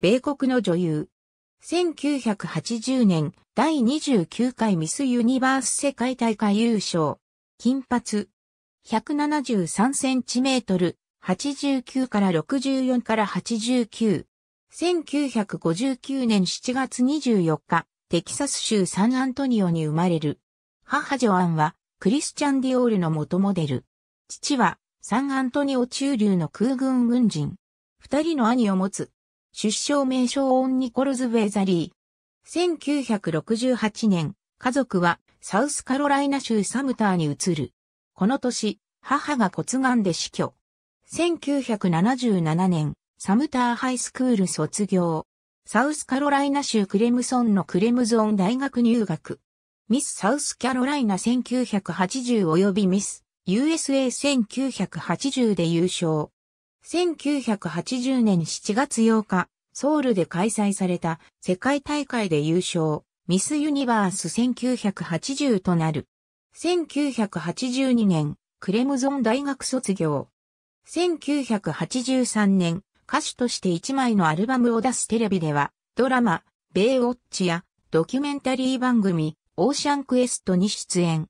米国の女優。1980年第29回ミスユニバース世界大会優勝。金髪。173センチメートル、89から64から89。1959年7月24日、テキサス州サンアントニオに生まれる。母ジョアンは、クリスチャン・ディオールの元モデル。父は、サンアントニオ中流の空軍軍人。二人の兄を持つ。出生名称オン・ニコルズ・ウェザリー。1968年、家族はサウスカロライナ州サムターに移る。この年、母が骨癌で死去。1977年、サムターハイスクール卒業。サウスカロライナ州クレムソンのクレムゾン大学入学。ミス・サウスカロライナ1980及びミス・ USA1980 で優勝。1980年7月8日、ソウルで開催された世界大会で優勝、ミスユニバース1980となる。1982年、クレムゾン大学卒業。1983年、歌手として1枚のアルバムを出すテレビでは、ドラマ、ベイウォッチやドキュメンタリー番組、オーシャンクエストに出演。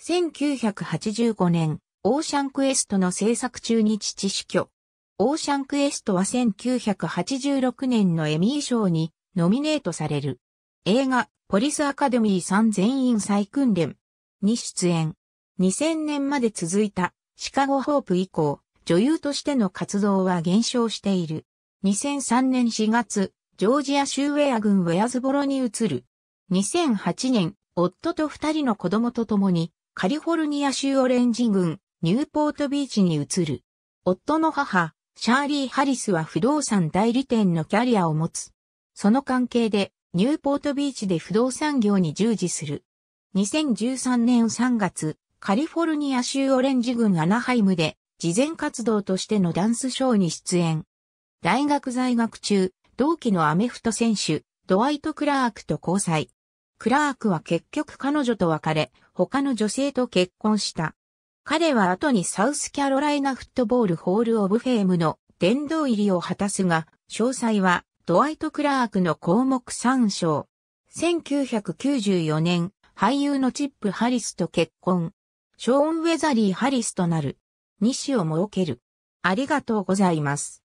1985年、オーシャンクエストの制作中に父死去。オーシャンクエストは1986年のエミー賞にノミネートされる。映画、ポリスアカデミー3全員再訓練に出演。2000年まで続いたシカゴホープ以降、女優としての活動は減少している。2003年4月、ジョージア州ウェア郡ウェアズボロに移る。2008年、夫と二人の子供と共に、カリフォルニア州オレンジ郡、ニューポートビーチに移る。夫の母、シャーリー・ハリスは不動産代理店のキャリアを持つ。その関係で、ニューポートビーチで不動産業に従事する。2013年3月、カリフォルニア州オレンジ郡アナハイムで、事前活動としてのダンスショーに出演。大学在学中、同期のアメフト選手、ドワイト・クラークと交際。クラークは結局彼女と別れ、他の女性と結婚した。彼は後にサウスキャロライナフットボールホールオブフェームの殿堂入りを果たすが、詳細はドワイト・クラークの項目参照。1994年、俳優のチップ・ハリスと結婚。ショーン・ウェザリー・ハリスとなる。西を設ける。ありがとうございます。